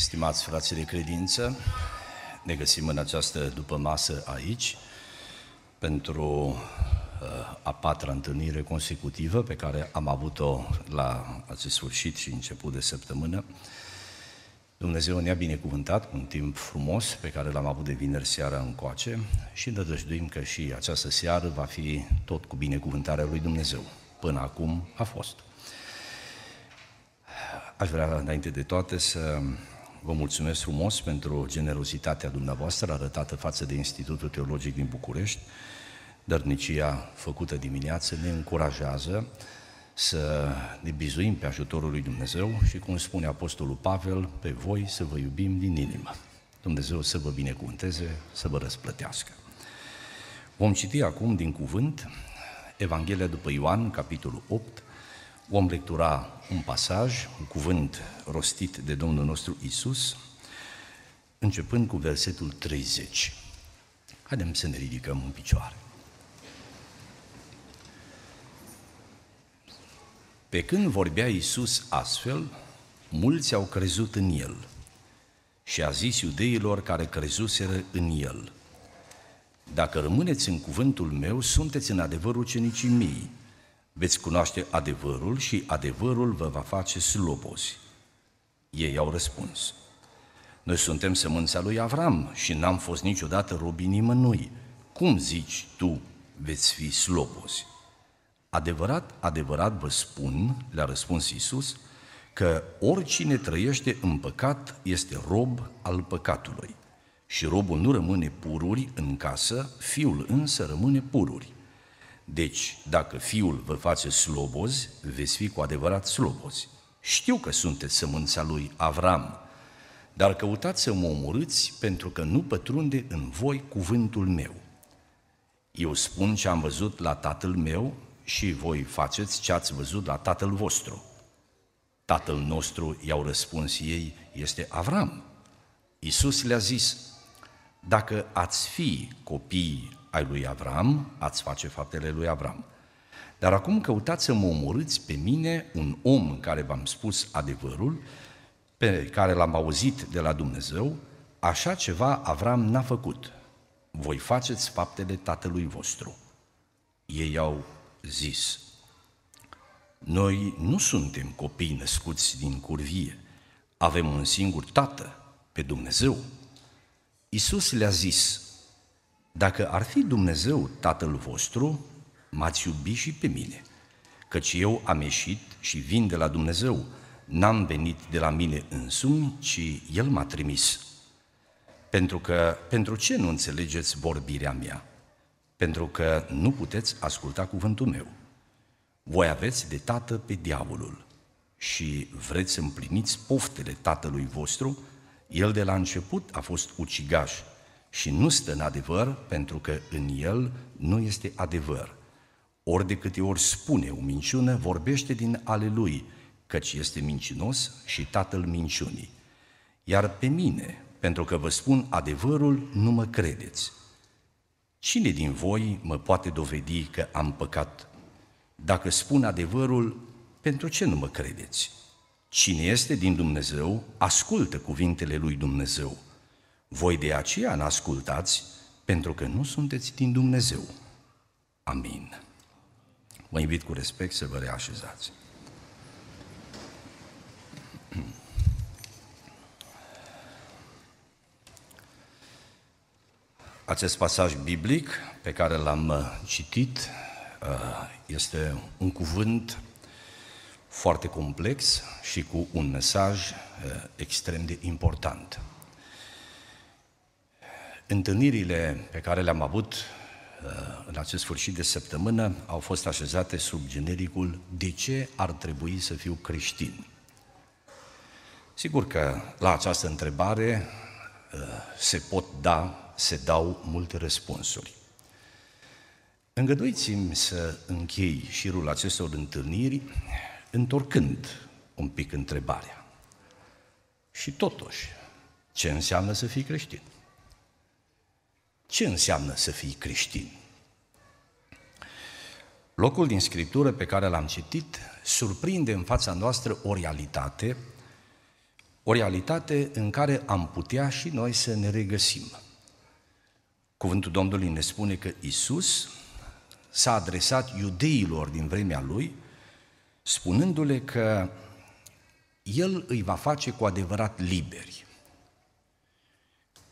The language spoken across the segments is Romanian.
Stimați frații de credință, ne găsim în această după masă aici pentru uh, a patra întâlnire consecutivă pe care am avut-o la acest sfârșit și început de săptămână. Dumnezeu ne-a binecuvântat cu un timp frumos pe care l-am avut de vineri seara încoace și dădăjduim că și această seară va fi tot cu binecuvântarea lui Dumnezeu. Până acum a fost. Aș vrea, înainte de toate, să Vă mulțumesc frumos pentru generozitatea dumneavoastră arătată față de Institutul Teologic din București. Dărnicia făcută dimineață ne încurajează să ne bizuim pe ajutorul lui Dumnezeu și, cum spune Apostolul Pavel, pe voi să vă iubim din inimă. Dumnezeu să vă binecuvânteze, să vă răsplătească. Vom citi acum din cuvânt Evanghelia după Ioan, capitolul 8, Vom lectura un pasaj, un cuvânt rostit de Domnul nostru Isus, începând cu versetul 30. Haideți să ne ridicăm în picioare. Pe când vorbea Isus astfel, mulți au crezut în el și a zis iudeilor care crezuseră în el, Dacă rămâneți în cuvântul meu, sunteți în adevăr ucenicii mei Veți cunoaște adevărul și adevărul vă va face slobozi. Ei au răspuns. Noi suntem sămânța lui Avram și n-am fost niciodată robi nimănui. Cum zici tu veți fi slobozi? Adevărat, adevărat vă spun, le-a răspuns Isus, că oricine trăiește în păcat este rob al păcatului. Și robul nu rămâne pururi în casă, fiul însă rămâne pururi. Deci, dacă fiul vă face slobozi, veți fi cu adevărat slobozi. Știu că sunteți sămânța lui Avram, dar căutați să mă omorâți pentru că nu pătrunde în voi cuvântul meu. Eu spun ce am văzut la tatăl meu și voi faceți ce ați văzut la tatăl vostru. Tatăl nostru, i-au răspuns ei, este Avram. Iisus le-a zis, dacă ați fi copii ai lui Avram, ați face faptele lui Avram. Dar acum căutați să mă omorâți pe mine, un om în care v-am spus adevărul, pe care l-am auzit de la Dumnezeu, așa ceva Avram n-a făcut. Voi faceți faptele tatălui vostru. Ei au zis, noi nu suntem copii născuți din curvie, avem un singur tată, pe Dumnezeu. Isus le-a zis, dacă ar fi Dumnezeu Tatăl vostru, m-ați iubi și pe mine, căci eu am ieșit și vin de la Dumnezeu, n-am venit de la mine însumi, ci El m-a trimis. Pentru că, pentru ce nu înțelegeți vorbirea mea? Pentru că nu puteți asculta cuvântul meu. Voi aveți de tată pe diavolul și vreți să împliniți poftele tatălui vostru, el de la început a fost ucigaș și nu stă în adevăr pentru că în el nu este adevăr. Ori de câte ori spune o minciună, vorbește din ale lui, căci este mincinos și tatăl minciunii. Iar pe mine, pentru că vă spun adevărul, nu mă credeți. Cine din voi mă poate dovedi că am păcat? Dacă spun adevărul, pentru ce nu mă credeți? Cine este din Dumnezeu, ascultă cuvintele lui Dumnezeu. Voi de aceea n-ascultați, pentru că nu sunteți din Dumnezeu. Amin. Vă invit cu respect să vă reașezați. Acest pasaj biblic pe care l-am uh, citit uh, este un cuvânt foarte complex și cu un mesaj uh, extrem de important. Întâlnirile pe care le-am avut uh, în acest sfârșit de săptămână au fost așezate sub genericul De ce ar trebui să fiu creștin? Sigur că la această întrebare uh, se pot da, se dau multe răspunsuri. Îngăduiți-mi să închei șirul acestor întâlniri întorcând un pic întrebarea. Și totuși, ce înseamnă să fii creștin? Ce înseamnă să fii creștin? Locul din Scriptură pe care l-am citit surprinde în fața noastră o realitate, o realitate în care am putea și noi să ne regăsim. Cuvântul Domnului ne spune că Isus s-a adresat iudeilor din vremea lui, spunându-le că El îi va face cu adevărat liberi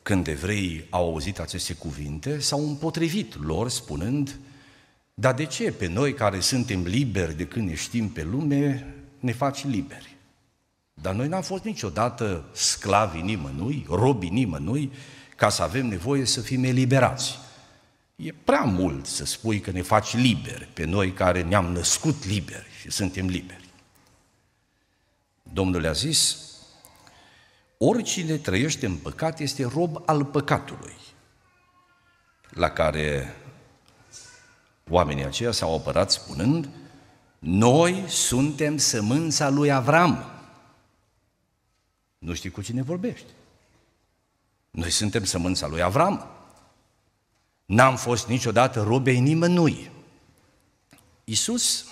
când evreii au auzit aceste cuvinte, s-au împotrivit lor spunând, dar de ce pe noi care suntem liberi de când ne știm pe lume, ne faci liberi? Dar noi n-am fost niciodată sclavi nimănui, robi nimănui, ca să avem nevoie să fim eliberați. E prea mult să spui că ne faci liberi pe noi care ne-am născut liberi și suntem liberi. Domnul le-a zis, Oricine trăiește în păcat este rob al păcatului, la care oamenii aceia s-au apărat spunând, noi suntem sămânța lui Avram. Nu știi cu cine vorbești. Noi suntem sămânța lui Avram. N-am fost niciodată robei nimănui. Isus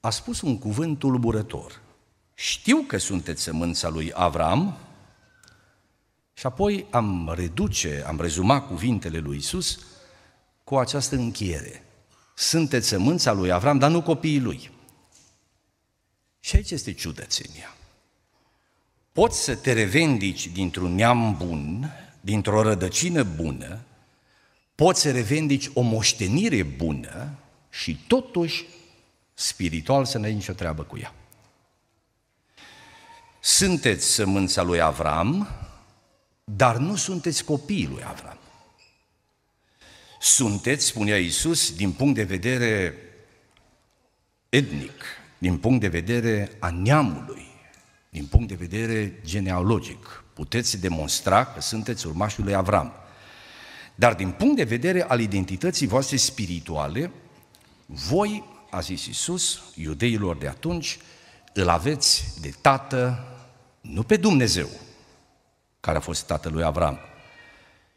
a spus un cuvânt tulburător știu că sunteți sămânța lui Avram, și apoi am reduce, am rezumat cuvintele lui Isus cu această încheiere. Sunteți sămânța lui Avram, dar nu copiii lui. Și aici este ciudățenia. Poți să te revendici dintr-un neam bun, dintr-o rădăcină bună, poți să revendici o moștenire bună și totuși spiritual să n-ai nicio treabă cu ea. Sunteți sămânța lui Avram, dar nu sunteți copiii lui Avram. Sunteți, spunea Iisus, din punct de vedere etnic, din punct de vedere a neamului, din punct de vedere genealogic. Puteți demonstra că sunteți urmașul lui Avram. Dar din punct de vedere al identității voastre spirituale, voi, a zis Iisus, iudeilor de atunci, îl aveți de tată nu pe Dumnezeu, care a fost tatăl lui Avram,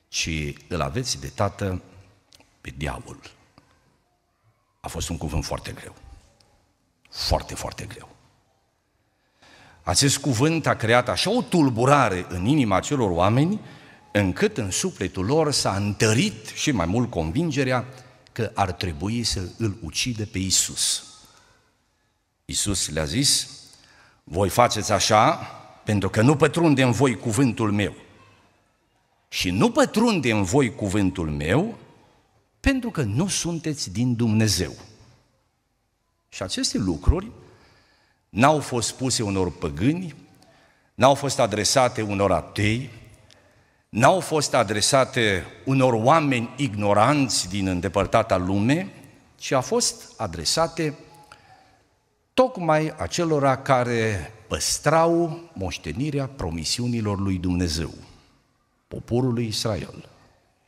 ci îl aveți de tată pe diavol. A fost un cuvânt foarte greu. Foarte, foarte greu. Acest cuvânt a creat așa o tulburare în inima celor oameni, încât în sufletul lor s-a întărit și mai mult convingerea că ar trebui să îl ucide pe Isus. Isus le-a zis, voi faceți așa pentru că nu pătrunde în voi cuvântul meu. Și nu pătrunde în voi cuvântul meu, pentru că nu sunteți din Dumnezeu. Și aceste lucruri n-au fost puse unor păgâni, n-au fost adresate unor atei, n-au fost adresate unor oameni ignoranți din îndepărtata lume, ci a fost adresate tocmai acelora care păstrau moștenirea promisiunilor lui Dumnezeu, poporului Israel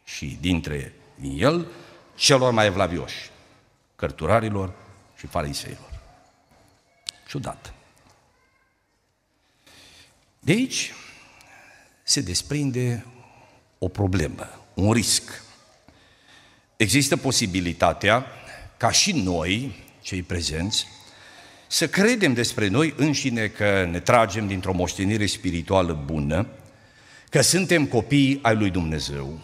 și dintre el celor mai evlavioși, cărturarilor și fariseilor. Ciudat. De aici se desprinde o problemă, un risc. Există posibilitatea ca și noi, cei prezenți, să credem despre noi înșine că ne tragem dintr-o moștenire spirituală bună, că suntem copii ai lui Dumnezeu.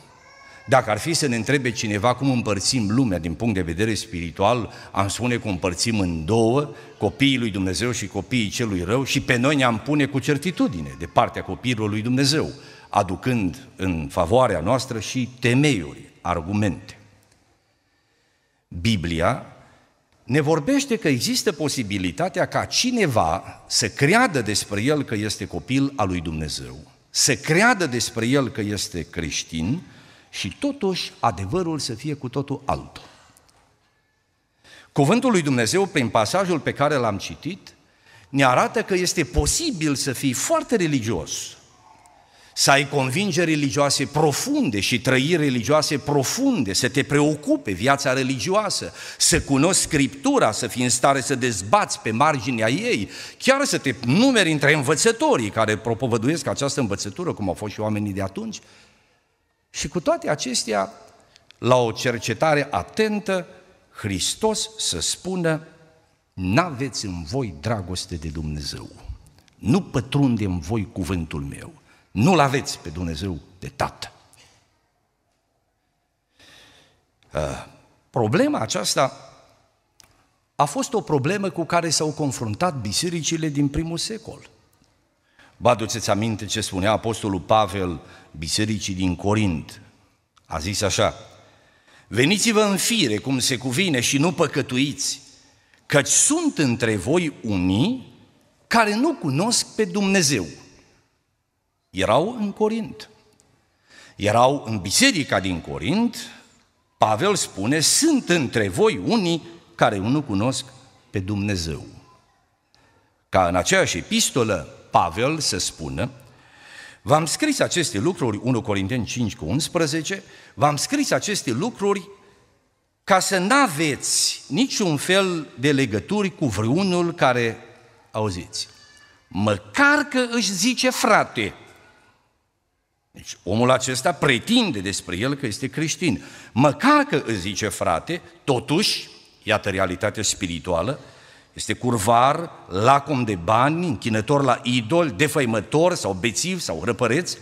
Dacă ar fi să ne întrebe cineva cum împărțim lumea din punct de vedere spiritual, am spune că împărțim în două, copiii lui Dumnezeu și copiii celui rău și pe noi ne-am pune cu certitudine de partea copiilor lui Dumnezeu, aducând în favoarea noastră și temeiuri, argumente. Biblia ne vorbește că există posibilitatea ca cineva să creadă despre el că este copil al lui Dumnezeu, să creadă despre el că este creștin și totuși adevărul să fie cu totul altul. Cuvântul lui Dumnezeu, prin pasajul pe care l-am citit, ne arată că este posibil să fii foarte religios, să ai convingeri religioase profunde și trăiri religioase profunde, să te preocupe viața religioasă, să cunoști Scriptura, să fii în stare să dezbați pe marginea ei, chiar să te numeri între învățătorii care propovăduiesc această învățătură, cum au fost și oamenii de atunci. Și cu toate acestea, la o cercetare atentă, Hristos să spună, n-aveți în voi dragoste de Dumnezeu. Nu pătrunde în voi cuvântul meu. Nu-L aveți pe Dumnezeu de Tată. Uh, problema aceasta a fost o problemă cu care s-au confruntat bisericile din primul secol. Vă aduceți aminte ce spunea Apostolul Pavel bisericii din Corint. A zis așa, Veniți-vă în fire cum se cuvine și nu păcătuiți, căci sunt între voi unii care nu cunosc pe Dumnezeu erau în Corint. Erau în biserica din Corint, Pavel spune, sunt între voi unii care nu cunosc pe Dumnezeu. Ca în aceeași epistolă, Pavel să spună, v-am scris aceste lucruri, 1 Corinteni 5 cu 11, v-am scris aceste lucruri ca să n-aveți niciun fel de legături cu vreunul care auziți. Măcar că își zice frate, deci omul acesta pretinde despre el că este creștin. Măcar că îți zice frate, totuși, iată realitatea spirituală, este curvar, lacom de bani, închinător la idol, defăimător sau bețiv sau răpăreț.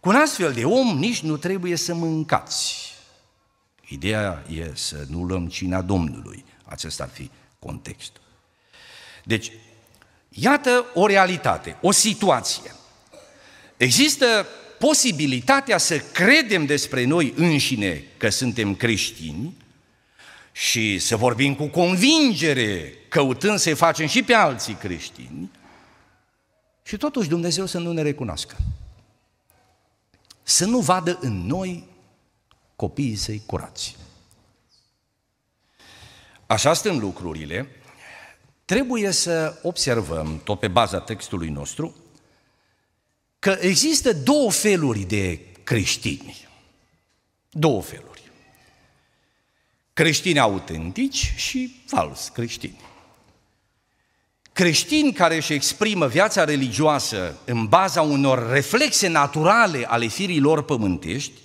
Cu un astfel de om nici nu trebuie să mâncați. Ideea e să nu luăm cina Domnului. Acesta ar fi contextul. Deci, iată o realitate, o situație. Există posibilitatea să credem despre noi înșine că suntem creștini și să vorbim cu convingere, căutând să-i facem și pe alții creștini, și totuși Dumnezeu să nu ne recunoască. Să nu vadă în noi copiii săi curați. Așa sunt lucrurile, trebuie să observăm, tot pe baza textului nostru, că există două feluri de creștini. Două feluri. Creștini autentici și fals creștini. Creștini care își exprimă viața religioasă în baza unor reflexe naturale ale firii lor pământești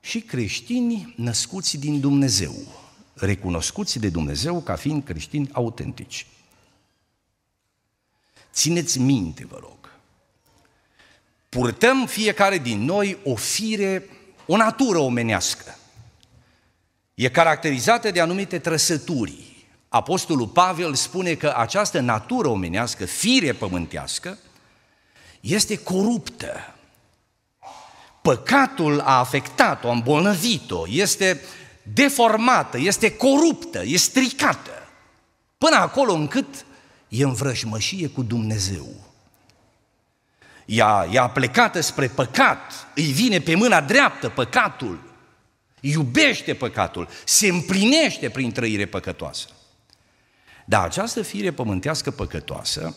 și creștini născuți din Dumnezeu, recunoscuți de Dumnezeu ca fiind creștini autentici. Țineți minte, vă rog, purtăm fiecare din noi o fire, o natură omenească. E caracterizată de anumite trăsături. Apostolul Pavel spune că această natură omenească, fire pământească, este coruptă. Păcatul a afectat-o, a îmbolnăvit-o, este deformată, este coruptă, e stricată. Până acolo încât e în vrășmășie cu Dumnezeu ea, ea plecată spre păcat, îi vine pe mâna dreaptă păcatul, iubește păcatul, se împlinește prin trăire păcătoasă. Dar această fire pământească păcătoasă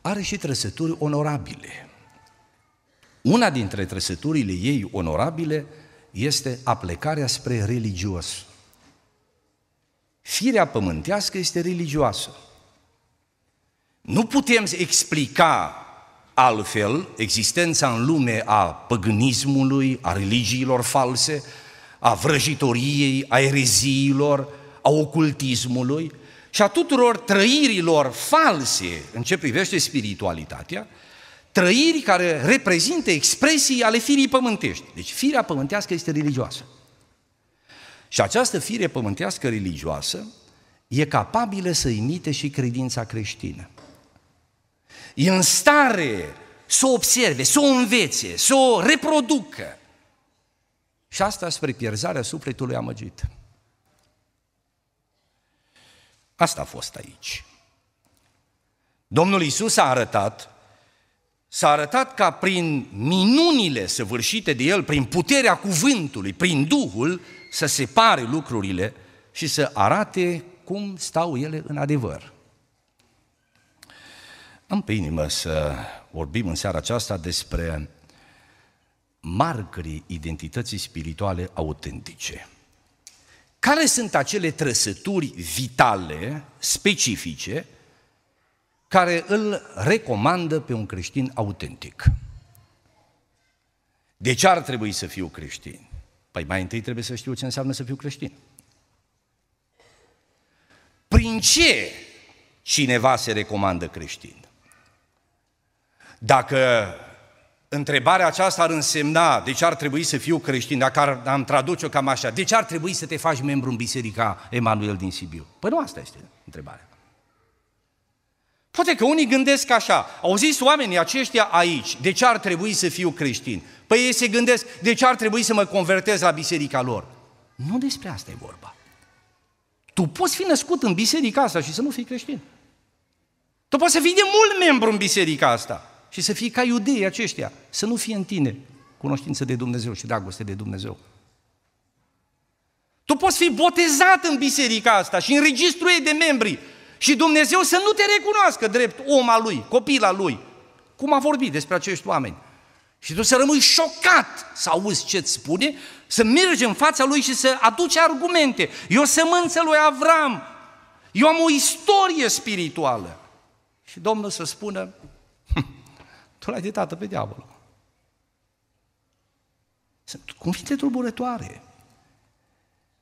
are și trăsături onorabile. Una dintre trăsăturile ei onorabile este aplecarea spre religios. Firea pământească este religioasă. Nu putem explica altfel existența în lume a păgânismului, a religiilor false, a vrăjitoriei, a ereziilor, a ocultismului și a tuturor trăirilor false în ce privește spiritualitatea, trăiri care reprezintă expresii ale firii pământești. Deci firea pământească este religioasă. Și această fire pământească religioasă e capabilă să imite și credința creștină e în stare să o observe, să o învețe, să o reproducă. Și asta spre pierzarea sufletului amăgit. Asta a fost aici. Domnul Isus a arătat, s-a arătat ca prin minunile săvârșite de El, prin puterea cuvântului, prin Duhul, să separe lucrurile și să arate cum stau ele în adevăr am pe inimă să vorbim în seara aceasta despre marcării identității spirituale autentice. Care sunt acele trăsături vitale, specifice, care îl recomandă pe un creștin autentic? De ce ar trebui să fiu creștin? Păi mai întâi trebuie să știu ce înseamnă să fiu creștin. Prin ce cineva se recomandă creștin? Dacă întrebarea aceasta ar însemna de ce ar trebui să fiu creștin, dacă ar, am traduce-o cam așa, de ce ar trebui să te faci membru în Biserica Emanuel din Sibiu? Păi nu asta este întrebarea. Poate că unii gândesc așa, au zis oamenii aceștia aici, de ce ar trebui să fiu creștin? Păi ei se gândesc, de ce ar trebui să mă convertez la biserica lor? Nu despre asta e vorba. Tu poți fi născut în biserica asta și să nu fii creștin. Tu poți să fii de mult membru în biserica asta și să fie ca iudeii aceștia, să nu fie în tine cunoștință de Dumnezeu și dragoste de Dumnezeu. Tu poți fi botezat în biserica asta și în registru ei de membri și Dumnezeu să nu te recunoască drept om al lui, copil al lui. Cum a vorbit despre acești oameni? Și tu să rămâi șocat să auzi ce îți spune, să mergi în fața lui și să aduci argumente. Eu sămânță lui Avram, eu am o istorie spirituală. Și Domnul să spună, tu l-ai de tată pe diavol. Sunt cuvinte tulburătoare.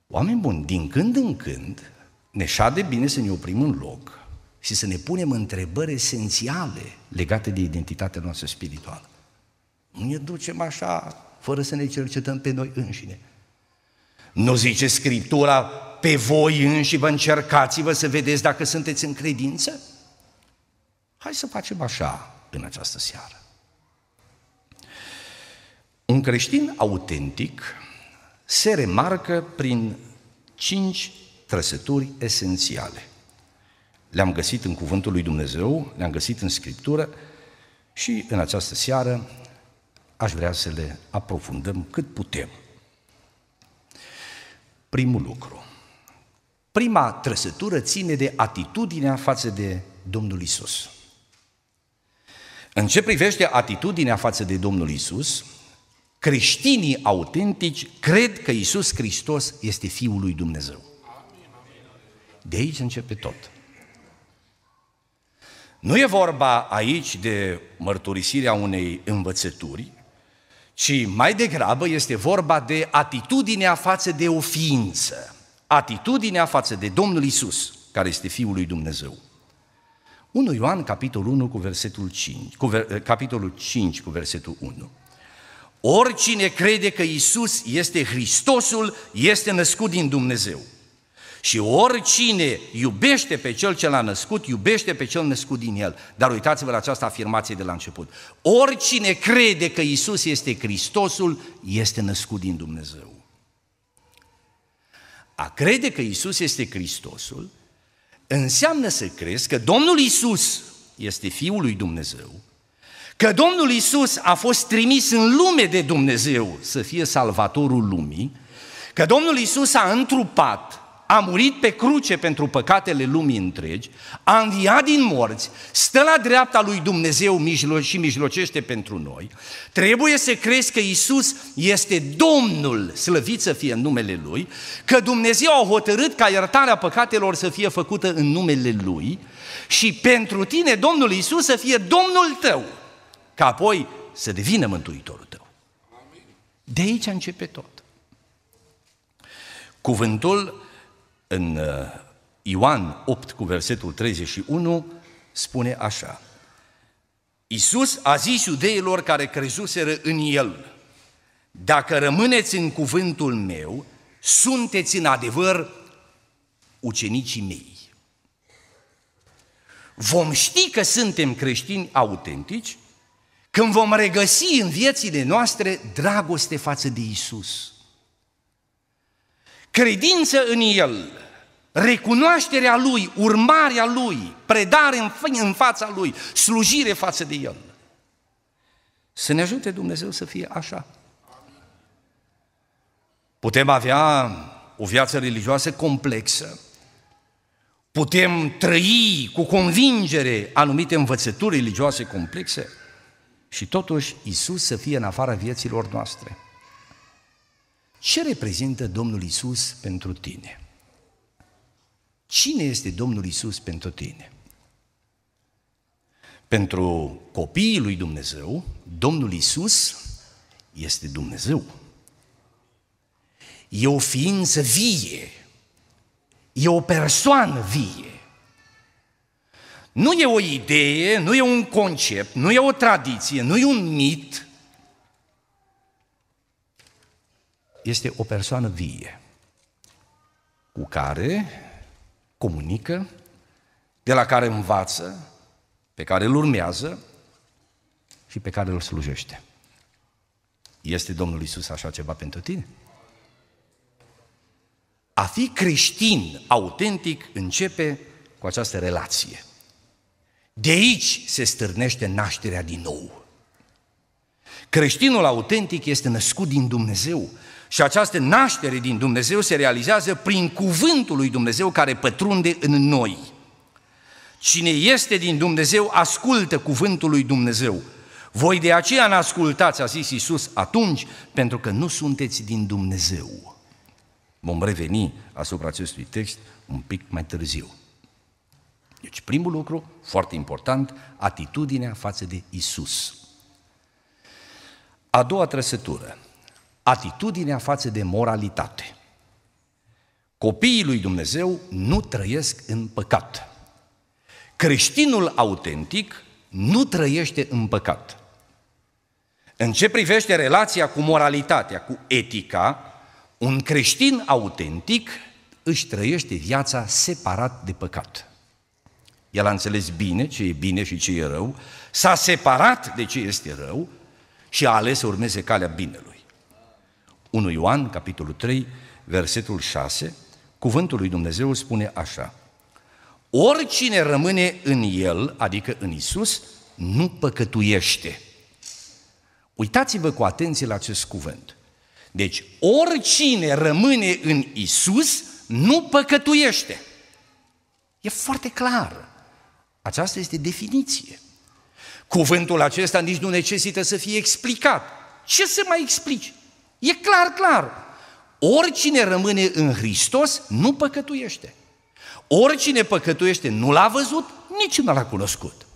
Oameni buni, din când în când ne șade bine să ne oprim în loc și să ne punem întrebări esențiale legate de identitatea noastră spirituală. Nu ne ducem așa fără să ne cercetăm pe noi înșine. Nu zice Scriptura, pe voi înși vă încercați-vă să vedeți dacă sunteți în credință? Hai să facem așa, în această seară. Un creștin autentic se remarcă prin cinci trăsături esențiale. Le-am găsit în Cuvântul lui Dumnezeu, le-am găsit în Scriptură și în această seară aș vrea să le aprofundăm cât putem. Primul lucru. Prima trăsătură ține de atitudinea față de Domnul Isus. În ce privește atitudinea față de Domnul Isus, creștinii autentici cred că Isus Hristos este Fiul lui Dumnezeu. De aici începe tot. Nu e vorba aici de mărturisirea unei învățături, ci mai degrabă este vorba de atitudinea față de o ființă, atitudinea față de Domnul Isus, care este Fiul lui Dumnezeu. 1 Ioan, capitolul 1, cu versetul 5, cu ver, eh, capitolul 5, cu versetul 1. Oricine crede că Isus este Hristosul, este născut din Dumnezeu. Și oricine iubește pe cel ce l-a născut, iubește pe cel născut din el. Dar uitați-vă la această afirmație de la început. Oricine crede că Isus este Hristosul, este născut din Dumnezeu. A crede că Isus este Hristosul Înseamnă să crezi că Domnul Isus este Fiul lui Dumnezeu, că Domnul Isus a fost trimis în lume de Dumnezeu să fie salvatorul lumii, că Domnul Isus a întrupat, a murit pe cruce pentru păcatele lumii întregi, a înviat din morți, stă la dreapta lui Dumnezeu și mijlocește pentru noi, trebuie să crezi că Isus este Domnul, slăvit să fie în numele Lui, că Dumnezeu a hotărât ca iertarea păcatelor să fie făcută în numele Lui și pentru tine Domnul Isus să fie Domnul tău, ca apoi să devină Mântuitorul tău. De aici începe tot. Cuvântul în uh, Ioan 8 cu versetul 31 spune așa. Iisus a zis iudeilor care crezuseră în El, dacă rămâneți în cuvântul meu, sunteți în adevăr ucenicii mei. Vom ști că suntem creștini autentici când vom regăsi în viețile noastre dragoste față de Isus credință în El, recunoașterea Lui, urmarea Lui, predare în, fața Lui, slujire față de El. Să ne ajute Dumnezeu să fie așa. Putem avea o viață religioasă complexă, putem trăi cu convingere anumite învățături religioase complexe și totuși Isus să fie în afara vieților noastre. Ce reprezintă Domnul Isus pentru tine? Cine este Domnul Isus pentru tine? Pentru copiii lui Dumnezeu, Domnul Isus este Dumnezeu. E o ființă vie. E o persoană vie. Nu e o idee, nu e un concept, nu e o tradiție, nu e un mit, este o persoană vie cu care comunică, de la care învață, pe care îl urmează și pe care îl slujește. Este Domnul Isus așa ceva pentru tine? A fi creștin autentic începe cu această relație. De aici se stârnește nașterea din nou. Creștinul autentic este născut din Dumnezeu, și această naștere din Dumnezeu se realizează prin cuvântul lui Dumnezeu care pătrunde în noi. Cine este din Dumnezeu ascultă cuvântul lui Dumnezeu. Voi de aceea n-ascultați, a zis Isus atunci, pentru că nu sunteți din Dumnezeu. Vom reveni asupra acestui text un pic mai târziu. Deci primul lucru, foarte important, atitudinea față de Isus. A doua trăsătură, atitudinea față de moralitate. Copiii lui Dumnezeu nu trăiesc în păcat. Creștinul autentic nu trăiește în păcat. În ce privește relația cu moralitatea, cu etica, un creștin autentic își trăiește viața separat de păcat. El a înțeles bine ce e bine și ce e rău, s-a separat de ce este rău și a ales să urmeze calea binelui. 1 Ioan, capitolul 3, versetul 6, cuvântul lui Dumnezeu spune așa, Oricine rămâne în El, adică în Isus, nu păcătuiește. Uitați-vă cu atenție la acest cuvânt. Deci, oricine rămâne în Isus, nu păcătuiește. E foarte clar. Aceasta este definiție. Cuvântul acesta nici nu necesită să fie explicat. Ce să mai explici? E clar, clar. Oricine rămâne în Hristos nu păcătuiește. Oricine păcătuiește nu l-a văzut, nici nu l-a cunoscut.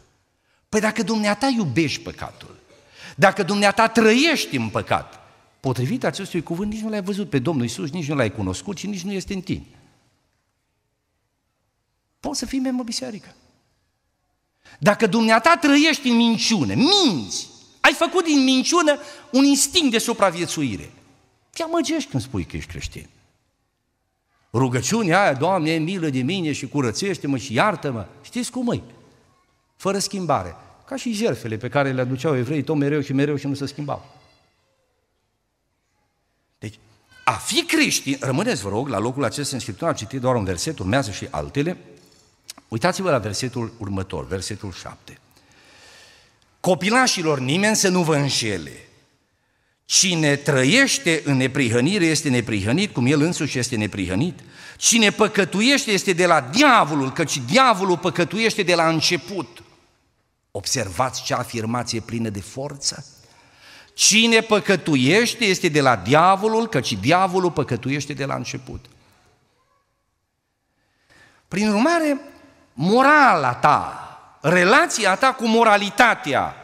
Păi dacă dumneata iubești păcatul, dacă dumneata trăiești în păcat, potrivit acestui cuvânt, nici nu l-ai văzut pe Domnul Isus, nici nu l-ai cunoscut și nici nu este în tine. Poți să fii membru biserică. Dacă dumneata trăiești în minciune, minți, ai făcut din minciună un instinct de supraviețuire. Te amăgești când spui că ești creștin. Rugăciunea aia, Doamne, milă de mine și curățește-mă și iartă-mă. Știți cum e? Fără schimbare. Ca și jertfele pe care le aduceau evrei tot mereu și mereu și nu se schimbau. Deci, a fi creștin, rămâneți vă rog la locul acesta în Scriptură, am citit doar un verset, urmează și altele. Uitați-vă la versetul următor, versetul 7. Copilașilor, nimeni să nu vă înșele. Cine trăiește în neprihănire este neprihănit, cum el însuși este neprihănit. Cine păcătuiește este de la diavolul, căci diavolul păcătuiește de la început. Observați ce afirmație plină de forță? Cine păcătuiește este de la diavolul, căci diavolul păcătuiește de la început. Prin urmare, morala ta, relația ta cu moralitatea,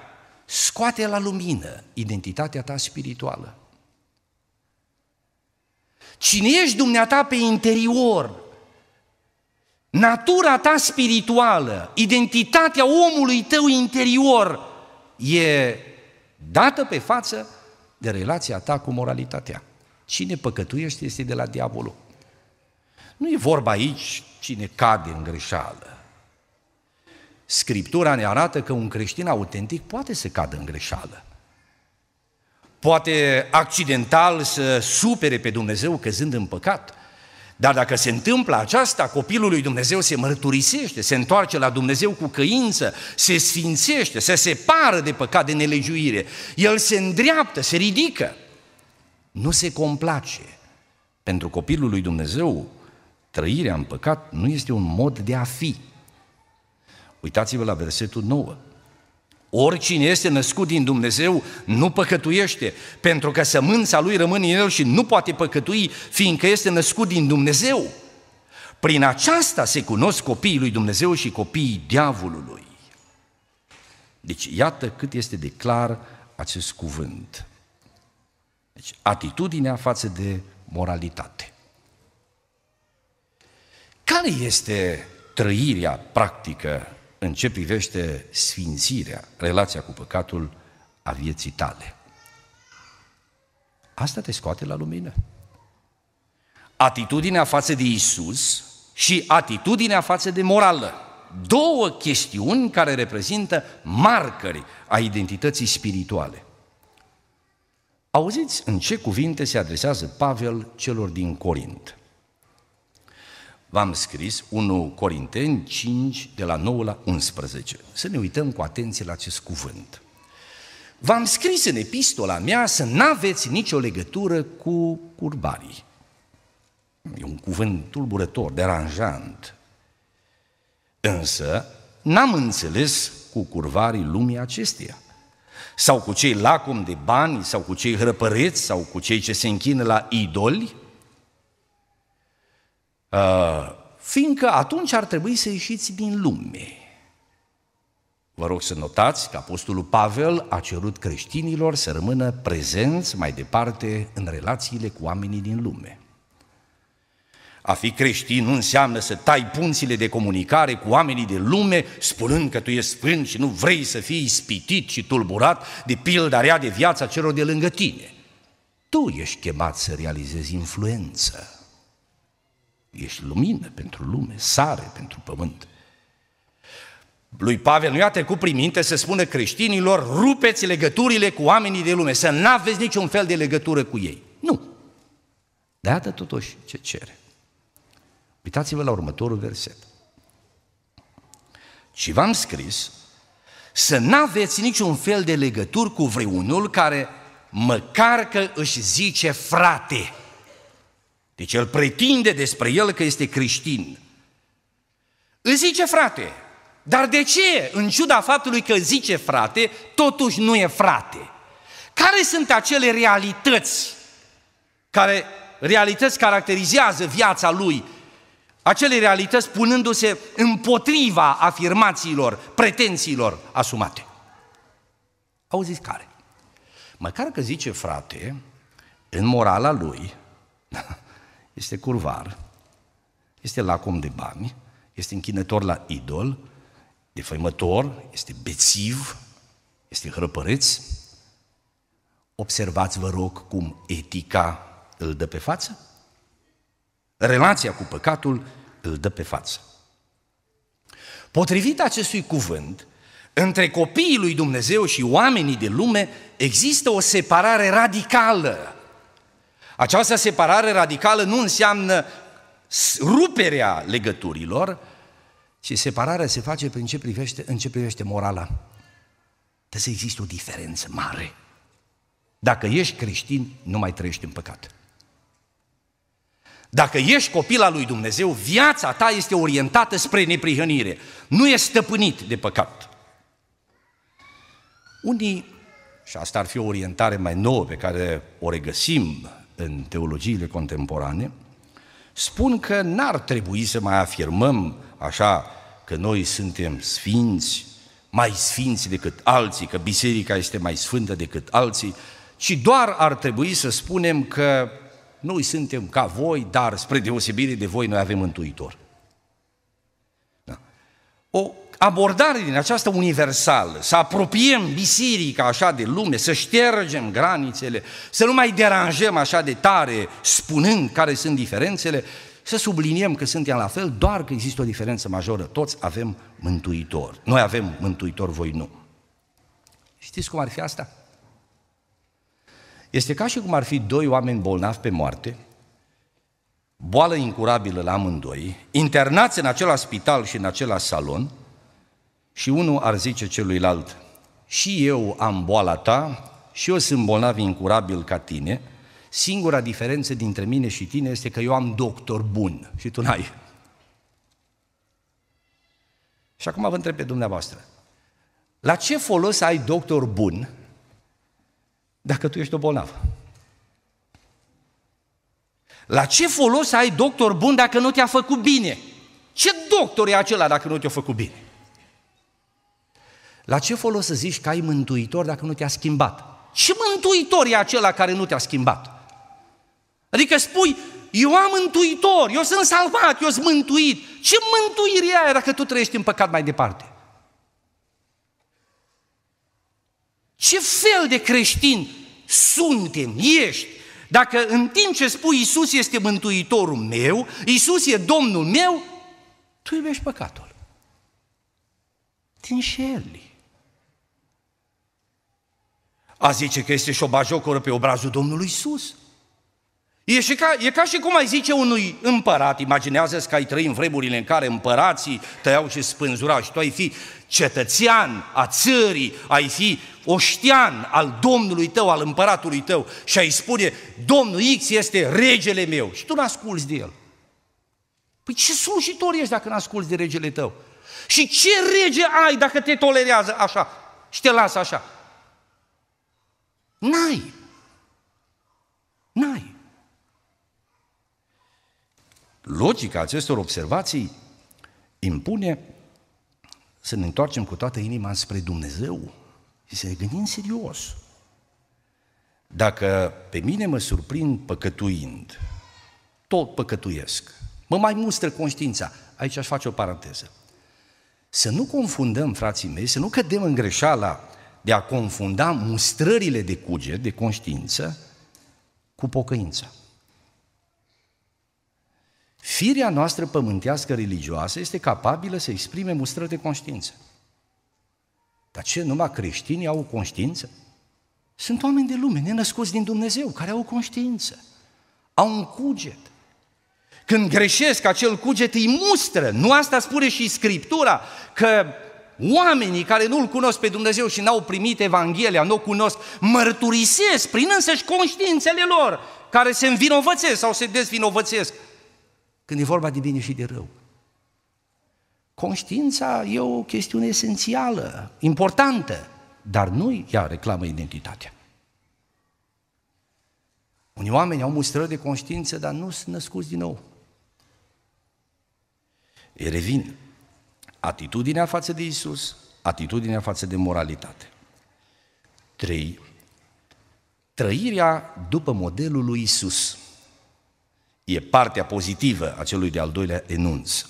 scoate la lumină identitatea ta spirituală. Cine ești dumneata pe interior, natura ta spirituală, identitatea omului tău interior e dată pe față de relația ta cu moralitatea. Cine păcătuiește este de la diavolul. Nu e vorba aici cine cade în greșeală. Scriptura ne arată că un creștin autentic poate să cadă în greșeală. Poate accidental să supere pe Dumnezeu căzând în păcat. Dar dacă se întâmplă aceasta, copilul lui Dumnezeu se mărturisește, se întoarce la Dumnezeu cu căință, se sfințește, se separă de păcat, de nelegiuire. El se îndreaptă, se ridică. Nu se complace. Pentru copilul lui Dumnezeu, trăirea în păcat nu este un mod de a fi. Uitați-vă la versetul 9. Oricine este născut din Dumnezeu nu păcătuiește, pentru că sămânța lui rămâne în el și nu poate păcătui, fiindcă este născut din Dumnezeu. Prin aceasta se cunosc copiii lui Dumnezeu și copiii diavolului. Deci iată cât este de clar acest cuvânt. Deci atitudinea față de moralitate. Care este trăirea practică în ce privește sfințirea, relația cu păcatul a vieții tale. Asta te scoate la lumină. Atitudinea față de Isus și atitudinea față de morală. Două chestiuni care reprezintă marcări a identității spirituale. Auziți în ce cuvinte se adresează Pavel celor din Corint v-am scris 1 Corinteni 5, de la 9 la 11. Să ne uităm cu atenție la acest cuvânt. V-am scris în epistola mea să n-aveți nicio legătură cu curbarii. E un cuvânt tulburător, deranjant. Însă, n-am înțeles cu curvarii lumii acesteia sau cu cei lacom de bani, sau cu cei hrăpăreți, sau cu cei ce se închină la idoli, Uh, fiindcă atunci ar trebui să ieșiți din lume. Vă rog să notați că Apostolul Pavel a cerut creștinilor să rămână prezenți mai departe în relațiile cu oamenii din lume. A fi creștin nu înseamnă să tai punțile de comunicare cu oamenii de lume, spunând că tu ești sfânt și nu vrei să fii ispitit și tulburat de pilda rea de viața celor de lângă tine. Tu ești chemat să realizezi influență Ești lumină pentru lume, sare pentru pământ. Lui Pavel nu i-a trecut prin minte să spună creștinilor, rupeți legăturile cu oamenii de lume, să nu aveți niciun fel de legătură cu ei. Nu. Dar iată totuși ce cere. Uitați-vă la următorul verset. Și v-am scris să n-aveți niciun fel de legături cu vreunul care măcar că își zice frate. Deci el pretinde despre el că este creștin. Îi zice frate, dar de ce, în ciuda faptului că zice frate, totuși nu e frate? Care sunt acele realități care, realități caracterizează viața lui? Acele realități punându-se împotriva afirmațiilor, pretențiilor asumate. Auziți care? Măcar că zice frate, în morala lui, este curvar, este lacom de bani, este închinător la idol, defăimător, este bețiv, este hrăpăreț. Observați, vă rog, cum etica îl dă pe față? Relația cu păcatul îl dă pe față. Potrivit acestui cuvânt, între copiii lui Dumnezeu și oamenii de lume există o separare radicală această separare radicală nu înseamnă ruperea legăturilor, ci separarea se face prin ce privește, în ce privește morala. Trebuie să există o diferență mare. Dacă ești creștin, nu mai trăiești în păcat. Dacă ești copil al lui Dumnezeu, viața ta este orientată spre neprihănire. Nu e stăpânit de păcat. Unii, și asta ar fi o orientare mai nouă pe care o regăsim în teologiile contemporane, spun că n-ar trebui să mai afirmăm așa că noi suntem sfinți, mai sfinți decât alții, că biserica este mai sfântă decât alții, ci doar ar trebui să spunem că noi suntem ca voi, dar spre deosebire de voi noi avem Întuitor. Da. O abordare din această universală, să apropiem biserica așa de lume, să ștergem granițele, să nu mai deranjăm așa de tare spunând care sunt diferențele, să subliniem că suntem la fel, doar că există o diferență majoră. Toți avem mântuitor. Noi avem mântuitor, voi nu. Știți cum ar fi asta? Este ca și cum ar fi doi oameni bolnavi pe moarte, boală incurabilă la amândoi, internați în același spital și în același salon, și unul ar zice celuilalt, și eu am boala ta, și eu sunt bolnav incurabil ca tine, singura diferență dintre mine și tine este că eu am doctor bun și tu n-ai. Și acum vă întreb pe dumneavoastră, la ce folos ai doctor bun dacă tu ești o bolnavă? La ce folos ai doctor bun dacă nu te-a făcut bine? Ce doctor e acela dacă nu te-a făcut bine? La ce folos să zici că ai mântuitor dacă nu te-a schimbat? Ce mântuitor e acela care nu te-a schimbat? Adică spui, eu am mântuitor, eu sunt salvat, eu sunt mântuit. Ce mântuire e aia dacă tu trăiești în păcat mai departe? Ce fel de creștin suntem, ești? Dacă în timp ce spui Iisus este mântuitorul meu, Iisus e Domnul meu, tu iubești păcatul. Te înșeli a zice că este bajocoră pe obrazul Domnului Isus. E, și ca, e ca și cum ai zice unui împărat, imaginează-ți că ai trăi în vremurile în care împărații tăiau și spânzura și tu ai fi cetățean a țării, ai fi oștean al Domnului tău, al împăratului tău și ai spune, Domnul X este regele meu și tu n-asculți de el. Păi ce slujitor ești dacă n-asculți de regele tău? Și ce rege ai dacă te tolerează așa și te lasă așa? N-ai. N-ai. Logica acestor observații impune să ne întoarcem cu toată inima spre Dumnezeu și să ne gândim serios. Dacă pe mine mă surprind păcătuind, tot păcătuiesc, mă mai mustră conștiința, aici aș face o paranteză. Să nu confundăm, frații mei, să nu cădem în greșeala de a confunda mustrările de cuge, de conștiință, cu pocăința. Firea noastră pământească religioasă este capabilă să exprime mustrări de conștiință. Dar ce, numai creștinii au o conștiință? Sunt oameni de lume, nenăscuți din Dumnezeu, care au o conștiință, au un cuget. Când greșesc, acel cuget îi mustră. Nu asta spune și Scriptura, că Oamenii care nu-L cunosc pe Dumnezeu și n-au primit Evanghelia, nu l cunosc, mărturisesc prin însăși conștiințele lor, care se învinovățesc sau se dezvinovățesc, când e vorba de bine și de rău. Conștiința e o chestiune esențială, importantă, dar nu ea reclamă identitatea. Unii oameni au mustrări de conștiință, dar nu sunt născuți din nou. E revin. Atitudinea față de Isus, atitudinea față de moralitate. 3. Trăirea după modelul lui Isus e partea pozitivă a celui de-al doilea enunț.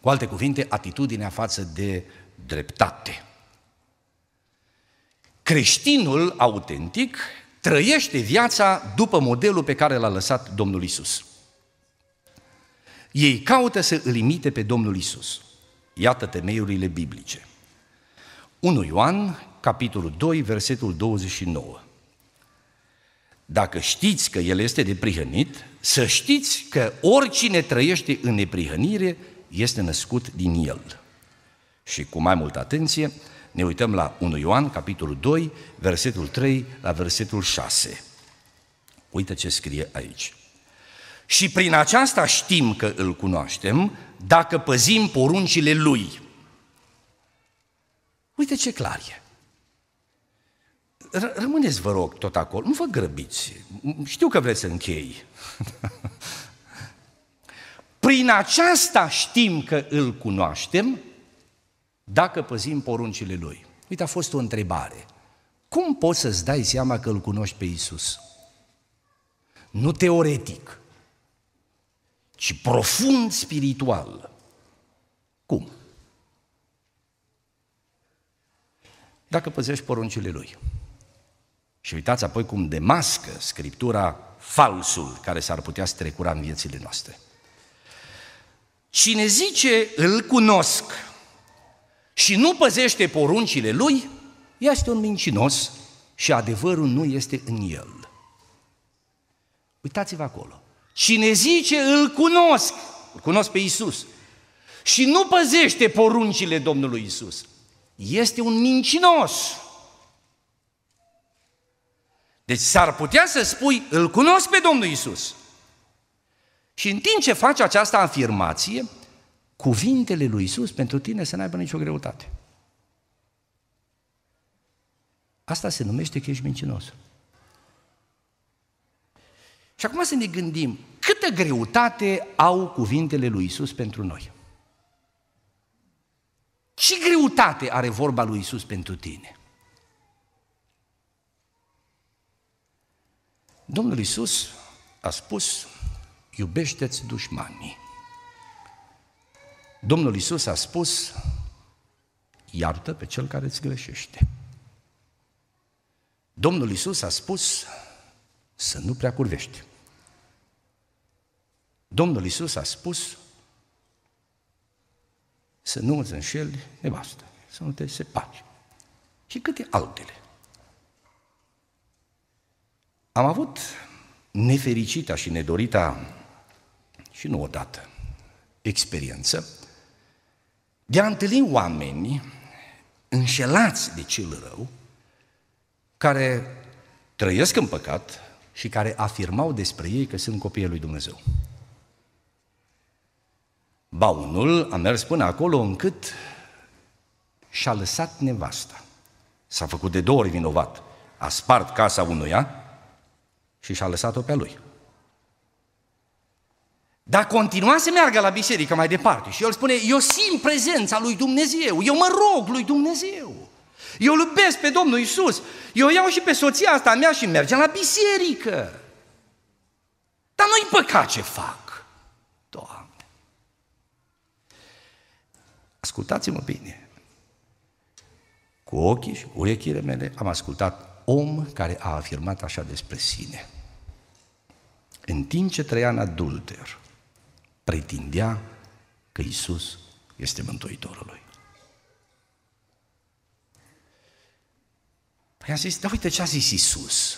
Cu alte cuvinte, atitudinea față de dreptate. Creștinul autentic trăiește viața după modelul pe care l-a lăsat Domnul Isus. Ei caută să îl imite pe Domnul Isus. Iată temeiurile biblice. 1 Ioan, capitolul 2, versetul 29. Dacă știți că El este neprihănit, să știți că oricine trăiește în neprihănire este născut din El. Și cu mai multă atenție, ne uităm la 1 Ioan, capitolul 2, versetul 3, la versetul 6. Uite ce scrie aici. Și prin aceasta știm că îl cunoaștem dacă păzim poruncile lui. Uite ce clar e. rămâneți, vă rog, tot acolo. Nu vă grăbiți. Știu că vreți să închei. prin aceasta știm că îl cunoaștem dacă păzim poruncile lui. Uite, a fost o întrebare. Cum poți să-ți dai seama că îl cunoști pe Isus? Nu teoretic, ci profund spiritual. Cum? Dacă păzești poruncile lui. Și uitați apoi cum demască Scriptura falsul care s-ar putea strecura în viețile noastre. Cine zice, îl cunosc și nu păzește poruncile lui, este un mincinos și adevărul nu este în el. Uitați-vă acolo. Cine zice, îl cunosc, îl cunosc pe Isus, și nu păzește poruncile Domnului Isus, este un mincinos. Deci s-ar putea să spui, îl cunosc pe Domnul Isus. Și în timp ce faci această afirmație, cuvintele lui Isus pentru tine să n-aibă nicio greutate. Asta se numește că ești mincinos. Și acum să ne gândim, Câtă greutate au cuvintele lui Isus pentru noi? Ce greutate are vorba lui Isus pentru tine? Domnul Isus a spus, iubește-ți dușmanii. Domnul Isus a spus, iartă pe cel care îți greșește. Domnul Isus a spus să nu prea curvești. Domnul Isus a spus să nu îți înșeli nevastă, să nu te separi. Și câte altele. Am avut nefericita și nedorita, și nu odată, experiență de a întâlni oameni înșelați de cel rău, care trăiesc în păcat și care afirmau despre ei că sunt copiii lui Dumnezeu. Baunul a mers până acolo încât și-a lăsat nevasta. S-a făcut de două ori vinovat. A spart casa unuia și și-a lăsat-o pe lui. Dar continua să meargă la biserică mai departe și el spune, eu simt prezența lui Dumnezeu, eu mă rog lui Dumnezeu. Eu îl iubesc pe Domnul Isus. Eu iau și pe soția asta mea și mergem la biserică. Dar nu-i păcat ce fac. Ascultați-mă bine. Cu ochii și urechile mele am ascultat om care a afirmat așa despre sine. În timp ce trăia în adulter, pretindea că Isus este Mântuitorul lui. Păi am zis, da uite ce a zis Isus.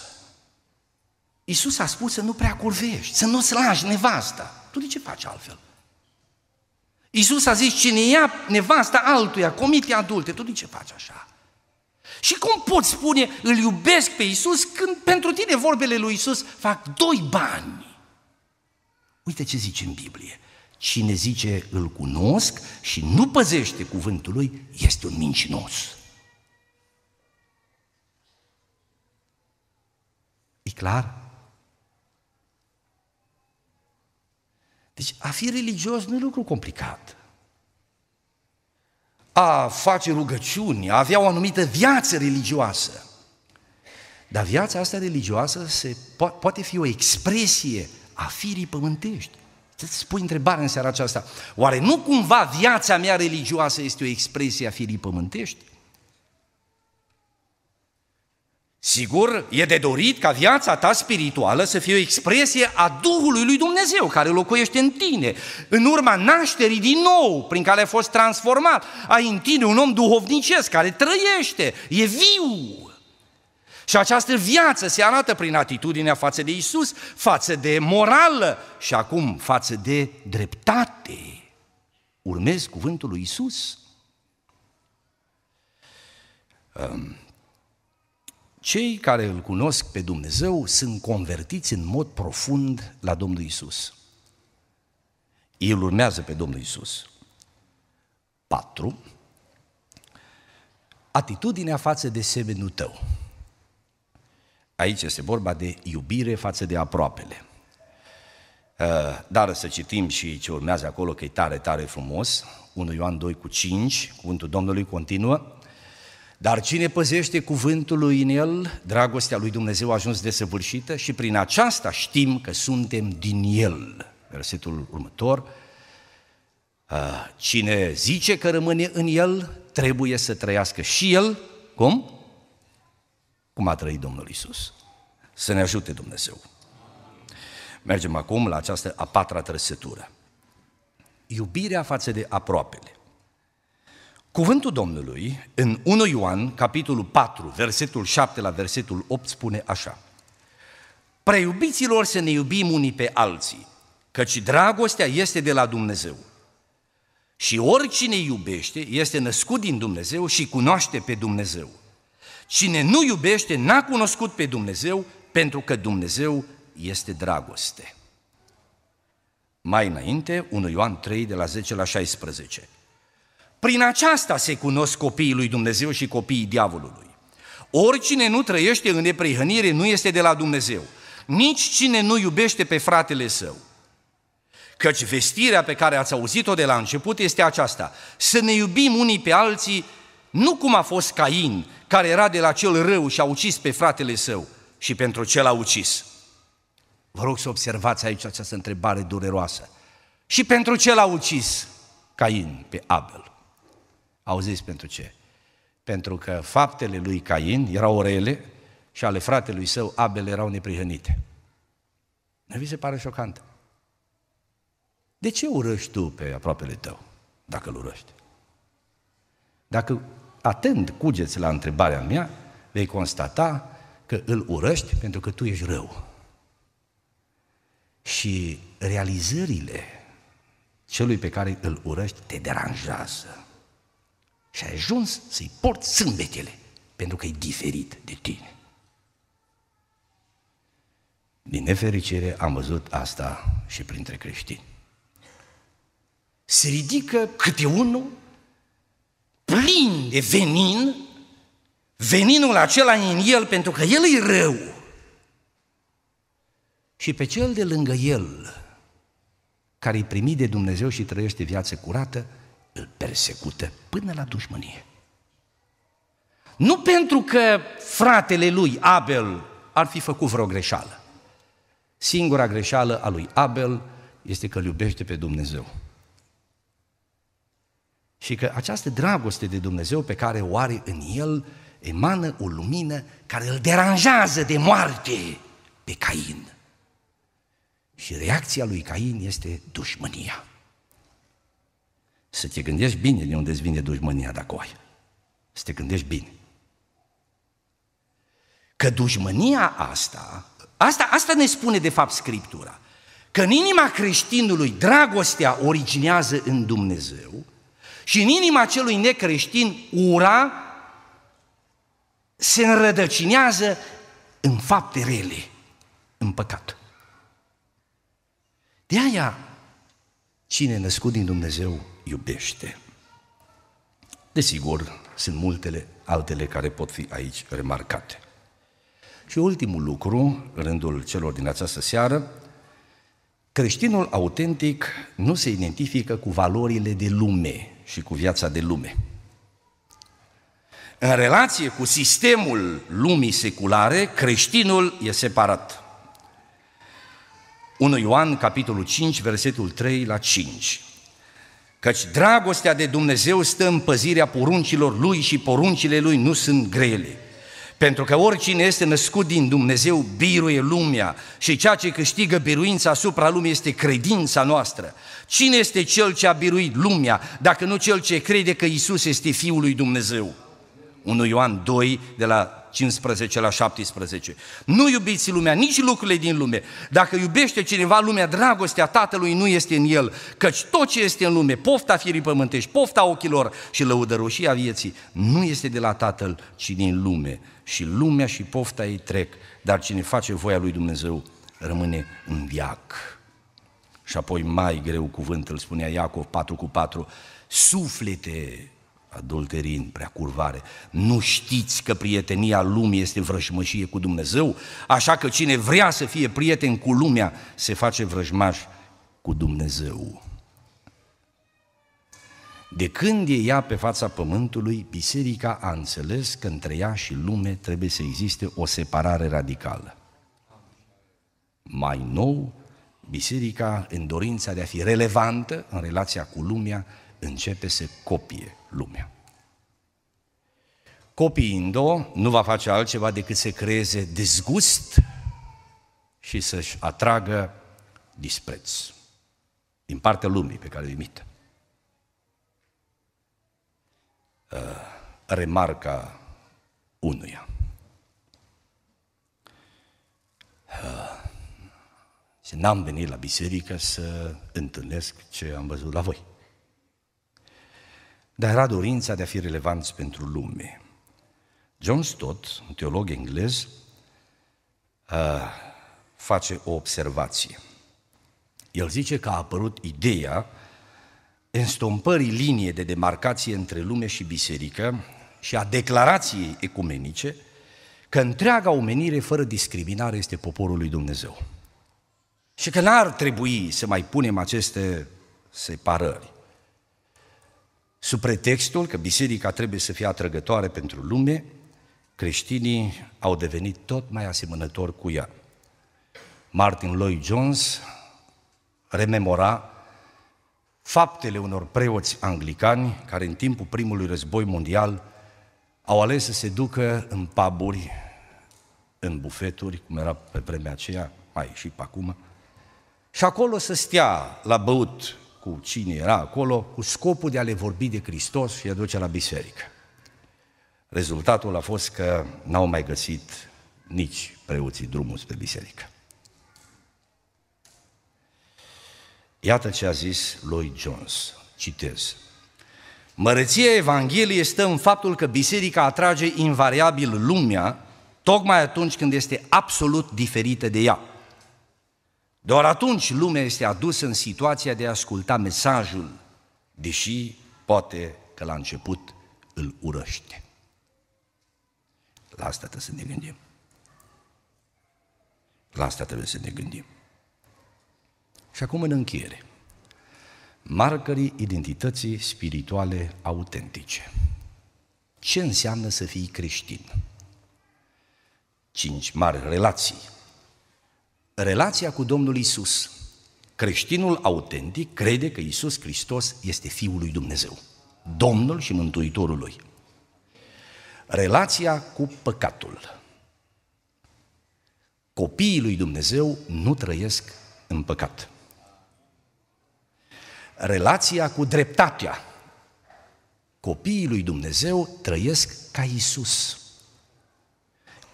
Isus a spus să nu prea curvești, să nu-ți lași nevasta. Tu de ce faci altfel? Iisus a zis, cine ia nevasta altuia, comite adulte, tu de ce faci așa? Și cum poți spune, îl iubesc pe Iisus, când pentru tine vorbele lui Iisus fac doi bani? Uite ce zice în Biblie. Cine zice îl cunosc și nu păzește cuvântul lui, este un mincinos. E clar? Deci a fi religios nu e lucru complicat. A face rugăciuni, a avea o anumită viață religioasă. Dar viața asta religioasă se po- poate fi o expresie a firii pământești. să spui întrebarea în seara aceasta. Oare nu cumva viața mea religioasă este o expresie a firii pământești? Sigur, e de dorit ca viața ta spirituală să fie o expresie a Duhului lui Dumnezeu care locuiește în tine, în urma nașterii din nou, prin care ai fost transformat. Ai în tine un om duhovnicesc care trăiește, e viu. Și această viață se arată prin atitudinea față de Isus, față de morală și acum față de dreptate. Urmezi cuvântul lui Isus. Um. Cei care îl cunosc pe Dumnezeu sunt convertiți în mod profund la Domnul Isus. El urmează pe Domnul Isus. 4. Atitudinea față de semenul tău. Aici este vorba de iubire față de aproapele. Uh, dar să citim și ce urmează acolo, că e tare, tare frumos. 1 Ioan 2 cu 5, cuvântul Domnului continuă. Dar cine păzește cuvântul lui în el, dragostea lui Dumnezeu a ajuns desăvârșită și prin aceasta știm că suntem din el. Versetul următor, ah, cine zice că rămâne în el, trebuie să trăiască și el, cum? Cum a trăit Domnul Isus. Să ne ajute Dumnezeu. Mergem acum la această a patra trăsătură. Iubirea față de aproapele. Cuvântul Domnului, în 1 Ioan, capitolul 4, versetul 7 la versetul 8, spune așa. Preiubiților să ne iubim unii pe alții, căci dragostea este de la Dumnezeu. Și oricine iubește este născut din Dumnezeu și cunoaște pe Dumnezeu. Cine nu iubește n-a cunoscut pe Dumnezeu, pentru că Dumnezeu este dragoste. Mai înainte, 1 Ioan 3, de la 10 la 16. Prin aceasta se cunosc copiii lui Dumnezeu și copiii diavolului. Oricine nu trăiește în neprihănire nu este de la Dumnezeu, nici cine nu iubește pe fratele său. Căci vestirea pe care ați auzit-o de la început este aceasta, să ne iubim unii pe alții, nu cum a fost Cain, care era de la cel rău și a ucis pe fratele său și pentru ce l-a ucis. Vă rog să observați aici această întrebare dureroasă. Și pentru ce l-a ucis Cain pe Abel? Auziți pentru ce? Pentru că faptele lui Cain erau rele și ale fratelui său Abel erau neprihănite. Nu vi se pare șocant? De ce urăști tu pe aproapele tău, dacă îl urăști? Dacă atent cugeți la întrebarea mea, vei constata că îl urăști pentru că tu ești rău. Și realizările celui pe care îl urăști te deranjează și ai ajuns să-i porți sâmbetele, pentru că e diferit de tine. Din nefericire am văzut asta și printre creștini. Se ridică câte unul plin de venin, veninul acela în el pentru că el e rău. Și pe cel de lângă el, care i primit de Dumnezeu și trăiește viață curată, îl persecută până la dușmănie. Nu pentru că fratele lui Abel ar fi făcut vreo greșeală. Singura greșeală a lui Abel este că îl iubește pe Dumnezeu. Și că această dragoste de Dumnezeu pe care o are în el emană o lumină care îl deranjează de moarte pe Cain. Și reacția lui Cain este dușmânia. Să te gândești bine de unde îți vine dușmânia dacă o ai. Să te gândești bine. Că dușmânia asta, asta, asta ne spune de fapt Scriptura, că în inima creștinului dragostea originează în Dumnezeu și în inima celui necreștin ura se înrădăcinează în fapte rele, în păcat. De aia, cine născut din Dumnezeu iubește. Desigur, sunt multele altele care pot fi aici remarcate. Și ultimul lucru, în rândul celor din această seară, creștinul autentic nu se identifică cu valorile de lume și cu viața de lume. În relație cu sistemul lumii seculare, creștinul e separat. 1 Ioan, capitolul 5, versetul 3 la 5. Căci dragostea de Dumnezeu stă în păzirea poruncilor Lui și poruncile Lui nu sunt grele. Pentru că oricine este născut din Dumnezeu biruie lumea și ceea ce câștigă biruința asupra lumii este credința noastră. Cine este cel ce a biruit lumea dacă nu cel ce crede că Isus este Fiul lui Dumnezeu? 1 Ioan 2 de la 15 la 17. Nu iubiți lumea, nici lucrurile din lume. Dacă iubește cineva lumea, dragostea Tatălui nu este în el, căci tot ce este în lume, pofta firii pământești, pofta ochilor și lăudăroșia vieții, nu este de la Tatăl, ci din lume. Și lumea și pofta ei trec, dar cine face voia lui Dumnezeu rămâne în viac. Și apoi mai greu cuvânt îl spunea Iacov 4 cu 4, suflete adulterin, prea curvare. Nu știți că prietenia lumii este vrăjmășie cu Dumnezeu? Așa că cine vrea să fie prieten cu lumea, se face vrăjmaș cu Dumnezeu. De când e ea pe fața pământului, biserica a înțeles că între ea și lume trebuie să existe o separare radicală. Mai nou, biserica, în dorința de a fi relevantă în relația cu lumea, începe să copie lumea. Copiii Indo nu va face altceva decât să creeze dezgust și să-și atragă dispreț din partea lumii pe care o imită. Uh, remarca unuia. Uh, n-am venit la biserică să întâlnesc ce am văzut la voi dar era dorința de a fi relevanți pentru lume. John Stott, un teolog englez, uh, face o observație. El zice că a apărut ideea înstompării linie de demarcație între lume și biserică și a declarației ecumenice că întreaga omenire fără discriminare este poporul lui Dumnezeu. Și că n-ar trebui să mai punem aceste separări. Sub pretextul că biserica trebuie să fie atrăgătoare pentru lume, creștinii au devenit tot mai asemănători cu ea. Martin Lloyd Jones rememora faptele unor preoți anglicani care în timpul primului război mondial au ales să se ducă în paburi, în bufeturi, cum era pe vremea aceea, mai și pe acum, și acolo să stea la băut cu cine era acolo, cu scopul de a le vorbi de Hristos și a duce la biserică. Rezultatul a fost că n-au mai găsit nici preoții drumul spre biserică. Iată ce a zis lui Jones, citez. Măreția Evangheliei stă în faptul că biserica atrage invariabil lumea tocmai atunci când este absolut diferită de ea. Doar atunci lumea este adusă în situația de a asculta mesajul, deși poate că la început îl urăște. La asta trebuie să ne gândim. La asta trebuie să ne gândim. Și acum în încheiere. Marcării identității spirituale autentice. Ce înseamnă să fii creștin? Cinci mari relații relația cu Domnul Isus. Creștinul autentic crede că Isus Hristos este Fiul lui Dumnezeu, Domnul și Mântuitorul lui. Relația cu păcatul. Copiii lui Dumnezeu nu trăiesc în păcat. Relația cu dreptatea. Copiii lui Dumnezeu trăiesc ca Isus.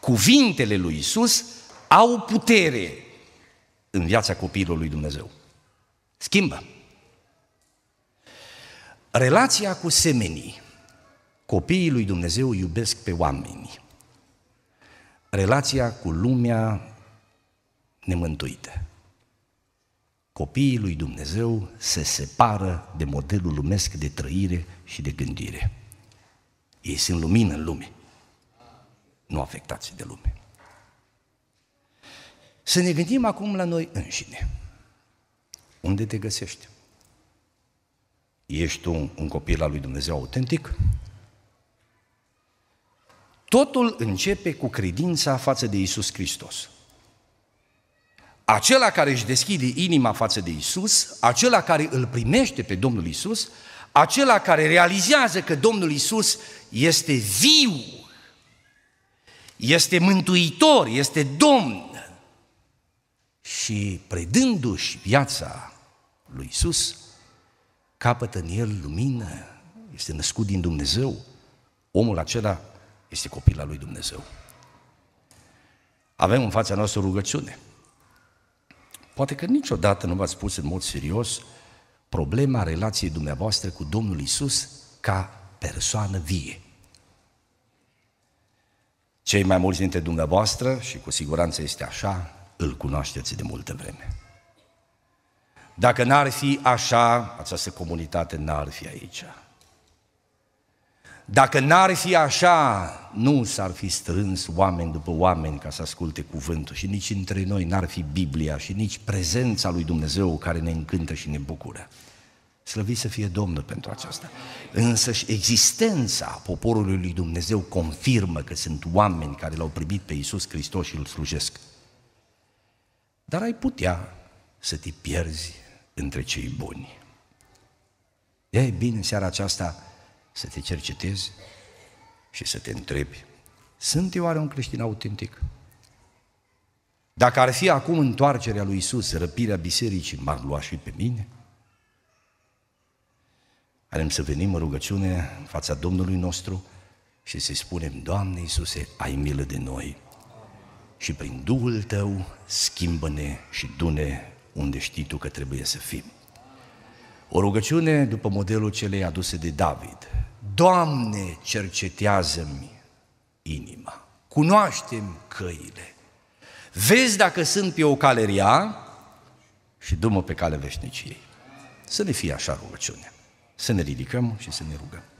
Cuvintele lui Isus au putere în viața copiilor lui Dumnezeu. Schimbă. Relația cu semenii. Copiii lui Dumnezeu iubesc pe oameni. Relația cu lumea nemântuită. Copiii lui Dumnezeu se separă de modelul lumesc de trăire și de gândire. Ei sunt lumină în lume, nu afectați de lume. Să ne gândim acum la noi înșine. Unde te găsești? Ești tu un copil al lui Dumnezeu autentic? Totul începe cu credința față de Isus Hristos. Acela care își deschide inima față de Isus, acela care îl primește pe Domnul Isus, acela care realizează că Domnul Isus este viu, este mântuitor, este domn, și predându-și viața lui Isus, capătă în el lumină, este născut din Dumnezeu, omul acela este copil al lui Dumnezeu. Avem în fața noastră rugăciune. Poate că niciodată nu v-ați pus în mod serios problema relației dumneavoastră cu Domnul Isus ca persoană vie. Cei mai mulți dintre dumneavoastră, și cu siguranță este așa, îl cunoașteți de multă vreme. Dacă n-ar fi așa, această comunitate n-ar fi aici. Dacă n-ar fi așa, nu s-ar fi strâns oameni după oameni ca să asculte cuvântul și nici între noi n-ar fi Biblia și nici prezența lui Dumnezeu care ne încântă și ne bucură. Slăvit să fie Domnul pentru aceasta. Însă și existența poporului lui Dumnezeu confirmă că sunt oameni care l-au primit pe Iisus Hristos și îl slujesc dar ai putea să te pierzi între cei buni. e bine în seara aceasta să te cercetezi și să te întrebi, sunt eu oare un creștin autentic? Dacă ar fi acum întoarcerea lui Isus, răpirea bisericii, m-ar lua și pe mine? Arem să venim în rugăciune în fața Domnului nostru și să-i spunem, Doamne Iisuse, ai milă de noi! și prin Duhul Tău schimbă-ne și dune unde știi Tu că trebuie să fim. O rugăciune după modelul celei aduse de David. Doamne, cercetează-mi inima, cunoaștem căile, vezi dacă sunt pe o cale rea și dumă pe cale veșniciei. Să ne fie așa rugăciunea, să ne ridicăm și să ne rugăm.